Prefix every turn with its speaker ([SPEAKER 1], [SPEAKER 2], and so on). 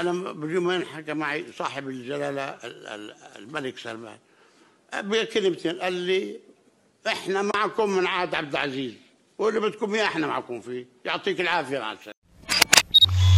[SPEAKER 1] أنا باليومين حكى معي صاحب الجلالة الملك سلمان بكلمتين قال لي احنا معكم من عهد عبد العزيز واللي بدكم اياه احنا معكم فيه يعطيك العافية مع السلامة